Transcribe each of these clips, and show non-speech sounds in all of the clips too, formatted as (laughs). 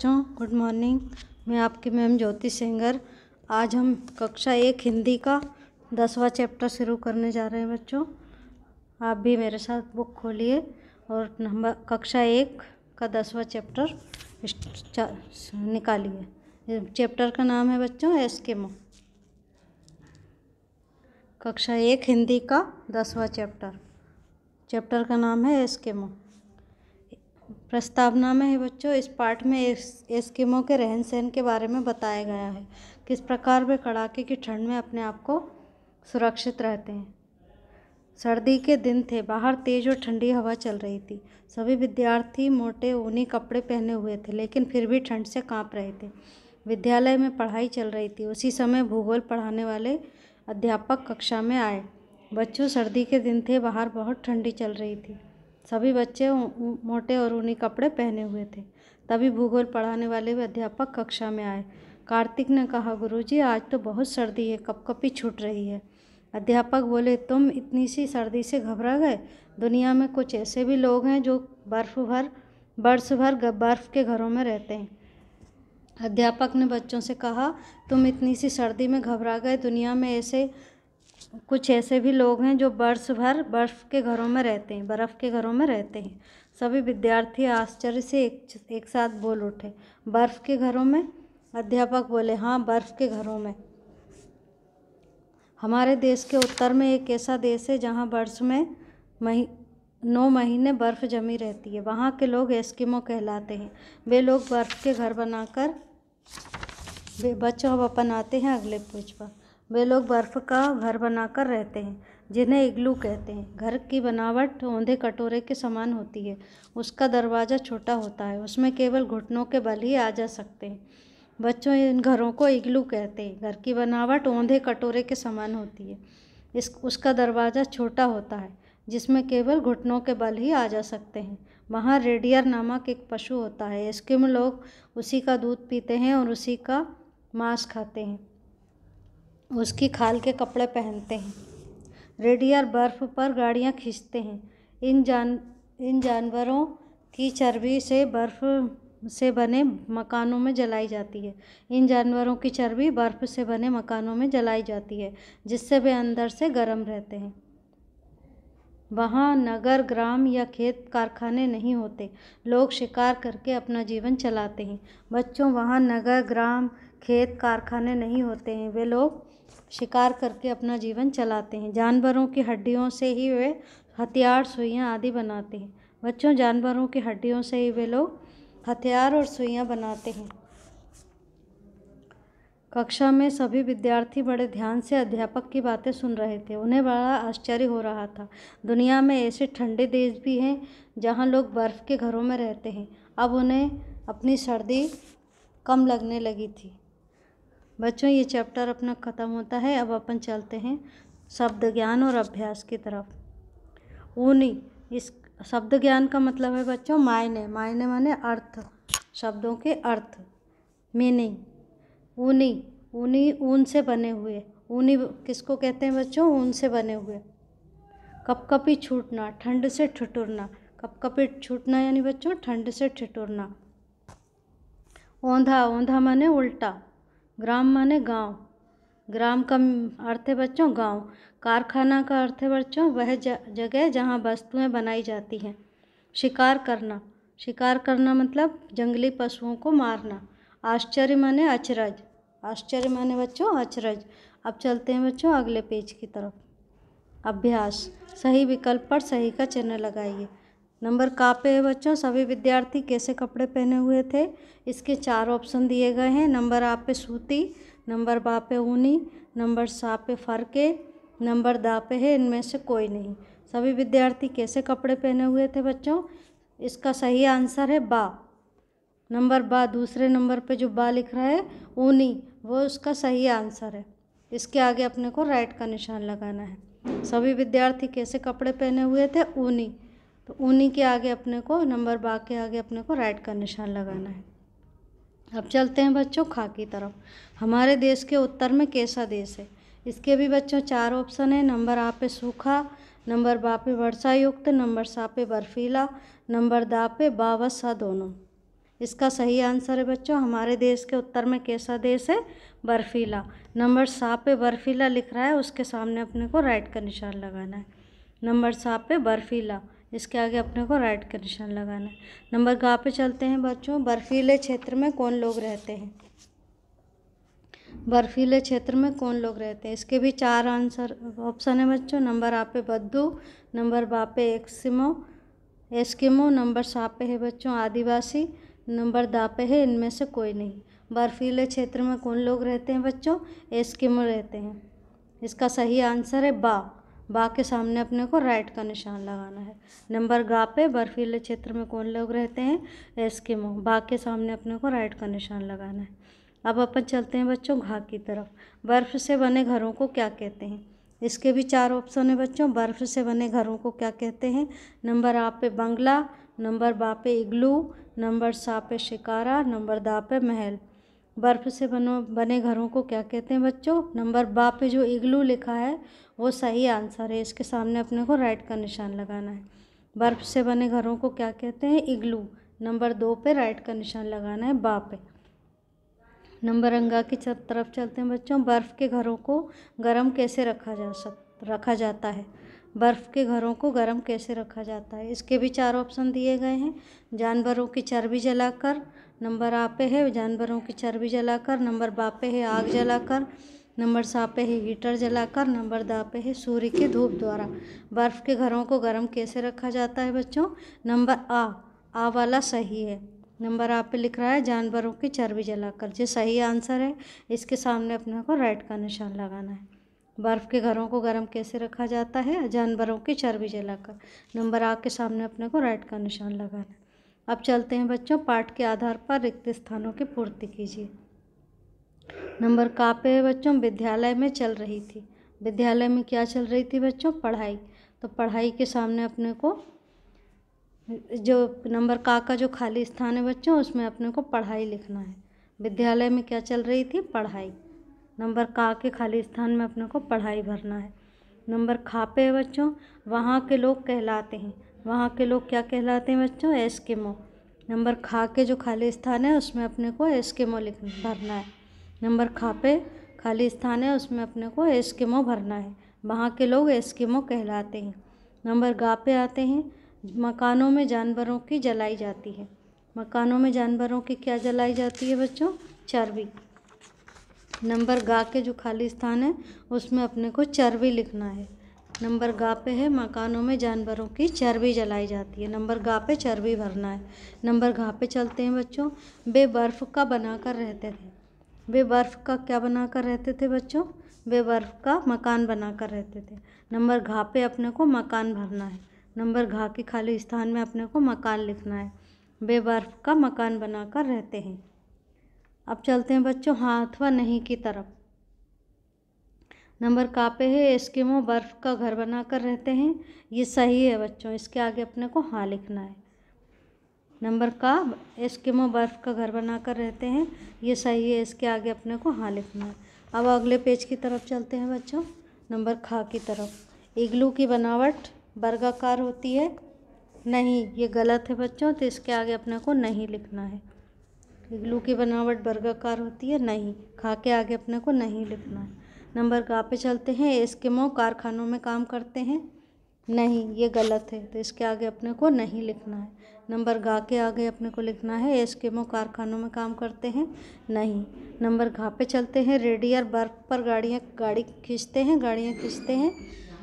बच्चों good morning मैं आपकी मैम ज्योति सेंगर आज हम कक्षा एक हिंदी का दसवा चैप्टर शुरू करने जा रहे हैं बच्चों आप भी मेरे साथ बुक खोलिए और नंबर कक्षा एक का दसवा चैप्टर निकालिए चैप्टर का नाम है बच्चों एस मो कक्षा एक हिंदी का दसवा चैप्टर चैप्टर का नाम है एस के मो प्रस्तावना में है बच्चों इस पाठ में एस्किमो के रहन सहन के बारे में बताया गया है किस प्रकार वे कड़ाके की ठंड में अपने आप को सुरक्षित रहते हैं सर्दी के दिन थे बाहर तेज और ठंडी हवा चल रही थी सभी विद्यार्थी मोटे ऊनी कपड़े पहने हुए थे लेकिन फिर भी ठंड से कांप रहे थे विद्यालय में पढ़ाई चल रही थी उसी समय भूगोल पढ़ाने वाले अध्यापक कक्षा में आए बच्चों सर्दी के दिन थे बाहर बहुत ठंडी चल रही थी सभी बच्चे मोटे और ऊनी कपड़े पहने हुए थे तभी भूगोल पढ़ाने वाले अध्यापक कक्षा में आए कार्तिक ने कहा गुरुजी आज तो बहुत सर्दी है कपकपी छूट रही है अध्यापक बोले तुम इतनी सी सर्दी से घबरा गए दुनिया में कुछ ऐसे भी लोग हैं जो बर्फ भर बर्स भर बर्फ़ के घरों में रहते हैं अध्यापक ने बच्चों से कहा तुम इतनी सी सर्दी में घबरा गए दुनिया में ऐसे कुछ ऐसे भी लोग हैं जो वर्ष भर बर्फ़ के घरों में रहते हैं बर्फ़ के घरों में रहते हैं सभी विद्यार्थी आश्चर्य से एक एक साथ बोल उठे बर्फ़ के घरों में अध्यापक बोले हाँ बर्फ़ के घरों में हमारे देश के उत्तर में एक ऐसा देश है जहाँ वर्ष में मही नौ महीने बर्फ़ जमी रहती है वहाँ के लोग एस्किमो कहलाते हैं वे लोग बर्फ़ के घर बनाकर बच्चों अब अपन आते हैं अगले पूछ पर वे लोग बर्फ़ का घर बनाकर रहते हैं जिन्हें इग्लू कहते हैं घर की बनावट ओंधे कटोरे के समान होती है उसका दरवाज़ा छोटा होता है उसमें केवल घुटनों के बल ही आ जा सकते हैं बच्चों इन घरों को इग्लू कहते हैं घर की बनावट ओंधे कटोरे के समान होती है इस उसका दरवाज़ा छोटा होता है जिसमें केवल घुटनों के बल ही आ जा सकते हैं वहाँ रेडियर नामक एक पशु होता है इसके में लोग उसी का दूध पीते हैं और उसी का मांस खाते हैं उसकी खाल के कपड़े पहनते हैं रेडियर बर्फ़ पर गाड़ियाँ खींचते हैं इन जान इन जानवरों की चर्बी से बर्फ़ से बने मकानों में जलाई जाती है इन जानवरों की चर्बी बर्फ़ से बने मकानों में जलाई जाती है जिससे वे अंदर से गर्म रहते हैं वहाँ नगर ग्राम या खेत कारखाने नहीं होते लोग शिकार करके अपना जीवन चलाते हैं बच्चों वहाँ नगर ग्राम खेत कारखाने नहीं होते हैं वे लोग शिकार करके अपना जीवन चलाते हैं जानवरों की हड्डियों से ही वे हथियार सुइयाँ आदि बनाते हैं बच्चों जानवरों की हड्डियों से ही वे लोग हथियार और सुइयाँ बनाते हैं कक्षा में सभी विद्यार्थी बड़े ध्यान से अध्यापक की बातें सुन रहे थे उन्हें बड़ा आश्चर्य हो रहा था दुनिया में ऐसे ठंडे देश भी हैं जहाँ लोग बर्फ़ के घरों में रहते हैं अब उन्हें अपनी सर्दी कम लगने लगी थी बच्चों ये चैप्टर अपना ख़त्म होता है अब अपन चलते हैं शब्द ज्ञान और अभ्यास की तरफ ऊनी इस शब्द ज्ञान का मतलब है बच्चों मायने मायने माने अर्थ शब्दों के अर्थ मीनिंग ऊनी ऊनी ऊन से बने हुए ऊनी किसको कहते हैं बच्चों ऊन से बने हुए कपकपी छूटना ठंड से ठिठुरना कपकपी छूटना यानी बच्चों ठंड से ठिठुरना ओंधा ओंधा माने उल्टा ग्राम माने गांव ग्राम का अर्थ है बच्चों गांव कारखाना का अर्थ है बच्चों वह जगह जहां वस्तुएं बनाई जाती हैं शिकार करना शिकार करना मतलब जंगली पशुओं को मारना आश्चर्य माने अचरज आश्चर्य माने बच्चों अचरज अब चलते हैं बच्चों अगले पेज की तरफ अभ्यास सही विकल्प पर सही का चिन्ह लगाइए नंबर का पे है बच्चों सभी विद्यार्थी कैसे कपड़े पहने हुए थे इसके चार ऑप्शन दिए गए हैं नंबर आप पे सूती नंबर बा पे ऊनी नंबर सा पे फरके नंबर दा पे है इनमें से कोई नहीं सभी विद्यार्थी कैसे कपड़े पहने हुए थे बच्चों इसका सही आंसर है बा नंबर बा दूसरे नंबर पे जो बा लिख रहा है ऊनी वो उसका सही आंसर है इसके आगे अपने को राइट का निशान लगाना है सभी विद्यार्थी कैसे कपड़े पहने हुए थे ऊनी तो उन्हीं के आगे अपने को नंबर बाग के आगे अपने को राइट का निशान लगाना है अब चलते हैं बच्चों खा की तरफ हमारे देश के उत्तर में कैसा देश है इसके भी बच्चों चार ऑप्शन है नंबर आ पे सूखा नंबर बा पे वर्षा युक्त नंबर सा पे बर्फीला नंबर दा पे बावसा दोनों इसका सही आंसर है बच्चों हमारे देश के उत्तर में कैसा देश है बर्फीला नंबर सा पे बर्फीला लिख रहा है उसके सामने अपने को राइट का निशान लगाना है नंबर सा पे बर्फीला इसके आगे अपने को राइट का निशान लगाना है नंबर गा पे चलते हैं बच्चों बर्फीले क्षेत्र में कौन लोग रहते हैं बर्फीले क्षेत्र में कौन लोग रहते हैं इसके भी चार आंसर ऑप्शन है बच्चों नंबर आप पे बद्दू नंबर बा पे एक्सिमो एस्किमो नंबर सा पे है बच्चों आदिवासी नंबर दा पे है इनमें से कोई नहीं बर्फीले क्षेत्र में कौन लोग रहते हैं बच्चों एस्किमो रहते हैं इसका सही आंसर है बा बाघ के सामने अपने को राइट का निशान लगाना है नंबर गा पे बर्फीले क्षेत्र में कौन लोग रहते हैं मोह बाघ के सामने अपने को राइट का निशान लगाना है अब अपन चलते हैं बच्चों घा की तरफ बर्फ़ से बने घरों को क्या कहते हैं इसके भी चार ऑप्शन है बच्चों बर्फ़ से बने घरों को क्या कहते हैं नंबर आप पे बंगला नंबर बा पे इग्लू नंबर सा पे शिकारा नंबर दा पे महल बर्फ़ से बनो बने घरों को क्या कहते हैं बच्चों नंबर बा पे जो इग्लू लिखा है वो सही आंसर है इसके सामने अपने को राइट का निशान लगाना है बर्फ़ से बने घरों को क्या कहते हैं इग्लू नंबर दो पे राइट का निशान लगाना है बा पे नंबर अंगा की तरफ चलते हैं बच्चों बर्फ़ के घरों को गर्म कैसे रखा जा सक रखा जाता है बर्फ़ के घरों को गर्म कैसे रखा जाता है इसके भी चार ऑप्शन दिए गए हैं जानवरों की चर्बी जलाकर नंबर आ पे है जानवरों की चर्बी जलाकर नंबर बा पे है आग जलाकर नंबर सा पे है हीटर जलाकर नंबर दा पे है सूर्य की धूप द्वारा बर्फ़ के घरों को गर्म कैसे रखा जाता है बच्चों नंबर आ आ वाला सही है नंबर आप पे लिख रहा है जानवरों की चर्बी जलाकर जो सही आंसर है इसके सामने अपने को राइट का निशान लगाना है बर्फ़ के घरों को गर्म कैसे रखा जाता है जानवरों की चर्बी जलाकर नंबर आ के सामने अपने को राइट का निशान लगाना है अब चलते हैं बच्चों पाठ के आधार पर रिक्त स्थानों की पूर्ति कीजिए नंबर का पे बच्चों विद्यालय में चल रही थी विद्यालय में क्या चल रही थी बच्चों पढ़ाई तो पढ़ाई के सामने अपने को जो नंबर का का जो खाली स्थान है बच्चों उसमें अपने को पढ़ाई लिखना है विद्यालय में क्या चल रही थी पढ़ाई नंबर का के खाली स्थान में अपने को पढ़ाई भरना है नंबर खा पे बच्चों वहाँ के लोग कहलाते हैं वहाँ के लोग क्या कहलाते हैं बच्चों एस्केमो नंबर खा के जो खाली स्थान है उसमें अपने को एस्केमो लिख भरना है नंबर खा पे खाली स्थान है उसमें अपने को एस्केमो भरना है वहाँ के लोग एस्केमो कहलाते हैं नंबर गा पे आते हैं मकानों में जानवरों की जलाई जाती है मकानों में जानवरों की क्या जलाई जाती है बच्चों चर्बी नंबर गा के जो खाली स्थान है उसमें अपने को चर्बी लिखना है नंबर गा पे है मकानों में जानवरों की चर्बी जलाई जाती है नंबर गा पे चर्बी भरना है नंबर घा पे चलते हैं बच्चों वे बर्फ़ का बनाकर रहते थे वे बर्फ़ का क्या बनाकर रहते थे बच्चों वे बर्फ़ का मकान बनाकर रहते थे नंबर घा पे अपने को मकान भरना है नंबर घा के खाली स्थान में अपने को मकान लिखना है वे बर्फ़ का मकान बनाकर रहते हैं अब चलते हैं बच्चों हाथ व नहीं की तरफ नंबर का पे है एस्किमो बर्फ़ का घर बनाकर रहते हैं ये सही है बच्चों इसके आगे अपने को हाँ लिखना है नंबर का एस्किमो बर्फ़ का घर बनाकर रहते हैं ये सही है इसके आगे अपने को हाँ लिखना है अब अगले पेज की तरफ चलते हैं बच्चों नंबर खा की तरफ इग्लू की बनावट बर्गाकार होती है नहीं ये गलत है बच्चों तो इसके आगे अपने को नहीं लिखना है इग्लू की बनावट बर्गाकार होती है नहीं खा के आगे अपने को नहीं लिखना है नंबर का पे चलते हैं एस्किमो कारखानों में काम करते हैं नहीं ये गलत है तो इसके आगे अपने को नहीं लिखना है नंबर गा के आगे अपने को लिखना है एस्किमो कारखानों में काम करते हैं नहीं नंबर घा पे चलते हैं रेडियर बर्फ पर गाड़ियाँ गाड़ी खींचते हैं गाड़ियाँ खींचते हैं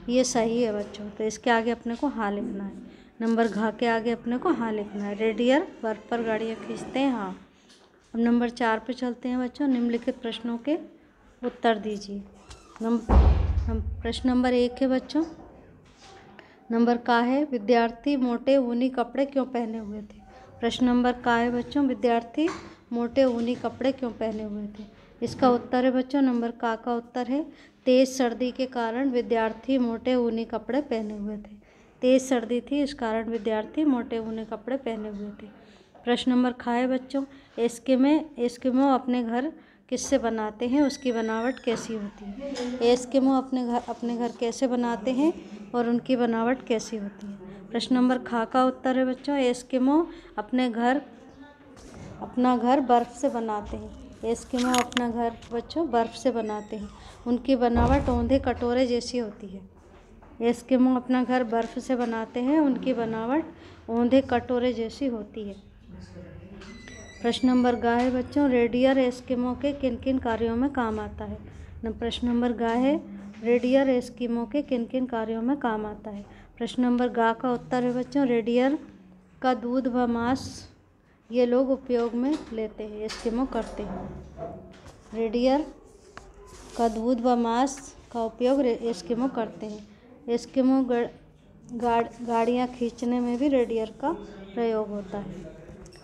ये सही है बच्चों तो इसके आगे अपने को हाँ लिखना है नंबर घा के आगे अपने को हाँ लिखना है रेडियर बर्फ पर गाड़ियाँ खींचते हैं हाँ अब नंबर चार पे चलते हैं बच्चों निम्नलिखित प्रश्नों के उत्तर दीजिए नंबर प्रश्न नंबर एक है बच्चों नंबर का है विद्यार्थी मोटे ऊनी कपड़े क्यों पहने हुए थे प्रश्न नंबर का है बच्चों विद्यार्थी मोटे ऊनी कपड़े क्यों पहने हुए थे इसका उत्तर है बच्चों नंबर का का उत्तर है तेज़ सर्दी के कारण विद्यार्थी मोटे ऊनी कपड़े पहने हुए थे तेज़ सर्दी थी इस कारण विद्यार्थी मोटे ऊनी कपड़े पहने हुए थे प्रश्न नंबर खाए बच्चों एस्किमे एस्किमो अपने घर किससे बनाते हैं उसकी बनावट कैसी होती है मुँह अपने घर अपने घर कैसे बनाते हैं और उनकी बनावट कैसी होती है प्रश्न नंबर खा का उत्तर है बच्चों मुँह अपने घर अपना घर बर्फ़ से बनाते हैं एस्किमो अपना घर बच्चों बर्फ़ से बनाते हैं उनकी बनावट औंधे कटोरे जैसी होती है मुँह अपना घर बर्फ़ से बनाते हैं उनकी बनावट औंधे कटोरे जैसी होती है प्रश्न नंबर गाय बच्चों रेडियर एस्किमो के किन किन कार्यों में काम आता है प्रश्न नंबर गा है रेडियर एस्किमो के किन किन कार्यों में काम आता है प्रश्न नंबर गा का उत्तर है बच्चों रेडियर का दूध व मांस ये लोग उपयोग में लेते हैं एस्किमो करते हैं रेडियर का दूध व मांस का उपयोग एस्किमो करते हैं एस्किमो गाड़, गाड़ियाँ खींचने में भी रेडियर का प्रयोग होता है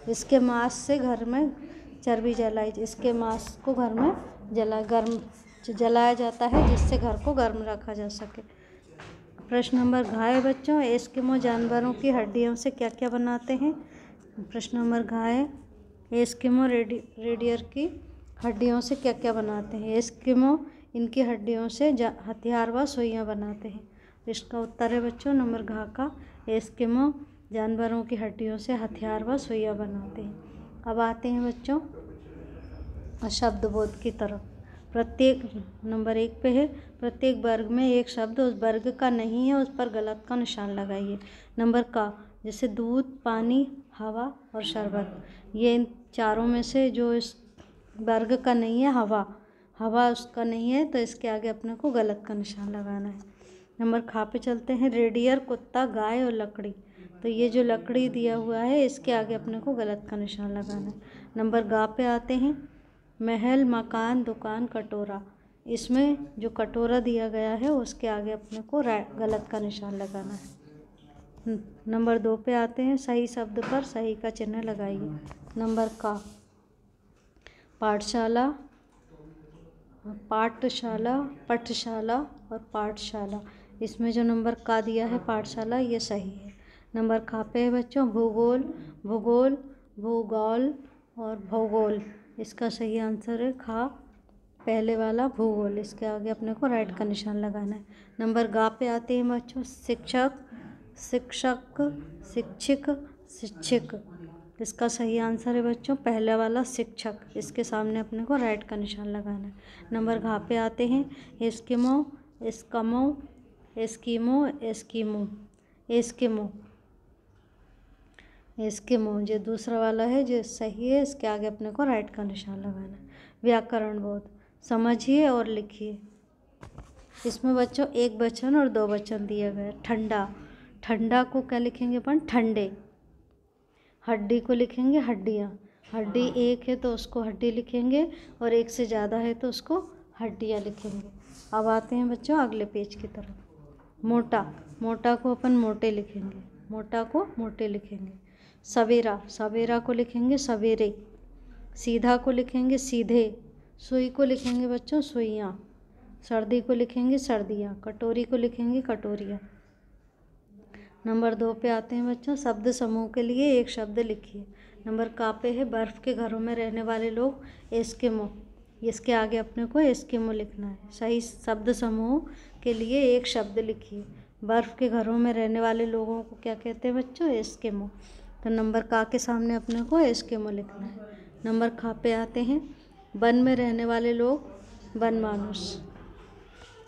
इसके मांस से घर में चर्बी जलाई इसके मांस को घर में जला गर्म जलाया जाता है जिससे घर को गर्म रखा जा सके प्रश्न नंबर घाय बच्चों एस्किमो जानवरों की हड्डियों से क्या क्या बनाते हैं प्रश्न नंबर घाय एस्किमो रेडी रेडियर की हड्डियों से क्या क्या बनाते हैं एस्किमो इनकी हड्डियों से हथियार व सुइयाँ बनाते हैं इसका उत्तर है बच्चों नंबर घा का एस्किमो जानवरों की हड्डियों से हथियार व सुइया बनाते हैं अब आते हैं बच्चों शब्द बोध की तरफ प्रत्येक नंबर एक पे है प्रत्येक वर्ग में एक शब्द उस वर्ग का नहीं है उस पर गलत का निशान लगाइए नंबर का जैसे दूध पानी हवा और शरबत ये इन चारों में से जो इस वर्ग का नहीं है हवा हवा उसका नहीं है तो इसके आगे अपने को गलत का निशान लगाना है नंबर खा पे चलते हैं रेडियर कुत्ता गाय और लकड़ी तो ये जो लकड़ी दिया हुआ है इसके आगे अपने को गलत का निशान लगाना है नंबर गा पे आते हैं महल मकान दुकान कटोरा इसमें जो कटोरा दिया गया है उसके आगे अपने को गलत का निशान लगाना है हम्म, नंबर दो पे आते हैं सही शब्द पर सही का चिन्ह लगाइए नंबर का पाठशाला पाठशाला पठशाला और पाठशाला इसमें जो नंबर का दिया है पाठशाला ये सही है नंबर कहाँ पे है बच्चों भूगोल भूगोल भूगोल और भूगोल इसका सही आंसर है खा पहले वाला भूगोल इसके आगे अपने को राइट का निशान लगाना है नंबर गा पे आते हैं बच्चों शिक्षक शिक्षक शिक्षक शिक्षक इसका सही आंसर है बच्चों पहले वाला शिक्षक इसके सामने अपने को राइट का निशान लगाना है नंबर घा पे आते हैं Eskimo Eskimo Eskimo Eskimo Eskimo इसके मुँह जो दूसरा वाला है जो सही है इसके आगे अपने को राइट का निशान लगाना व्याकरण बोध समझिए और लिखिए इसमें बच्चों एक वचन और दो वचन दिए गए ठंडा ठंडा को क्या लिखेंगे अपन ठंडे हड्डी को लिखेंगे हड्डियाँ हड्डी एक है तो उसको हड्डी लिखेंगे और एक से ज़्यादा है तो उसको हड्डियाँ लिखेंगे अब आते हैं बच्चों अगले पेज की तरफ मोटा मोटा को अपन मोटे लिखेंगे मोटा को मोटे लिखेंगे सवेरा सवेरा को लिखेंगे सवेरे सीधा को लिखेंगे सीधे सुई को लिखेंगे बच्चों सुइयाँ सर्दी को लिखेंगे सर्दियाँ कटोरी को लिखेंगे कटोरियाँ नंबर दो पे आते हैं बच्चों शब्द समूह के लिए एक शब्द लिखिए नंबर का पे है बर्फ़ के घरों में रहने वाले लोग एस्किमो इसके आगे अपने को एस्किमो लिखना है सही शब्द समूह के लिए एक शब्द लिखिए बर्फ़ के घरों में रहने वाले लोगों को क्या कहते हैं बच्चों एस्किमो तो नंबर का के सामने अपने को एस के मो लिखना है नंबर खा पे आते हैं वन में रहने वाले लोग वन मानुष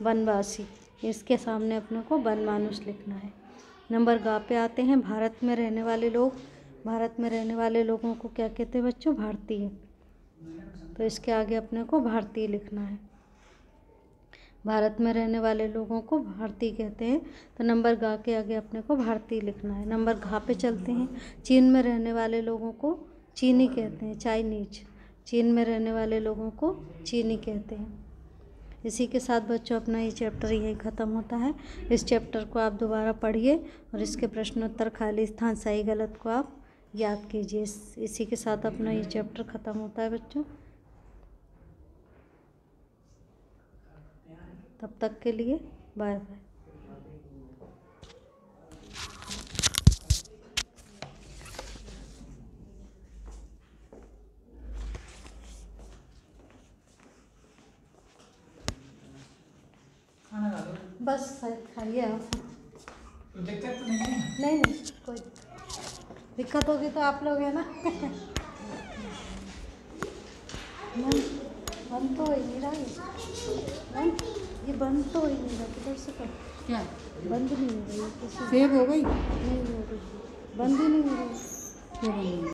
वनवासी इसके सामने अपने को वन मानुष लिखना है नंबर गा पे आते हैं भारत में रहने वाले लोग भारत में रहने वाले लोगों को क्या कहते हैं बच्चों भारतीय तो इसके आगे अपने को भारतीय लिखना है भारत में रहने वाले लोगों को भारतीय कहते हैं तो नंबर गा के आगे अपने को भारतीय लिखना है नंबर घा पे चलते हैं चीन में रहने वाले लोगों को चीनी कहते हैं चाइनीज चीन में रहने वाले लोगों को चीनी कहते हैं इसी के साथ बच्चों अपना ये चैप्टर यही ख़त्म होता है इस चैप्टर को आप दोबारा पढ़िए और इसके प्रश्नोत्तर खाली स्थान सही गलत को आप याद कीजिए इसी के साथ अपना ये चैप्टर ख़त्म होता है बच्चों तब तक के लिए बाय बाय बस खाइए आप तो तो नहीं नहीं कोई दिक्कत होगी तो आप लोग है ना मन (laughs) तो ही रहा है ये बंद तो ही नहीं रहा किधर से कर क्या बंद नहीं हो रही सेव हो गई नहीं हो रही बंद ही नहीं हो रही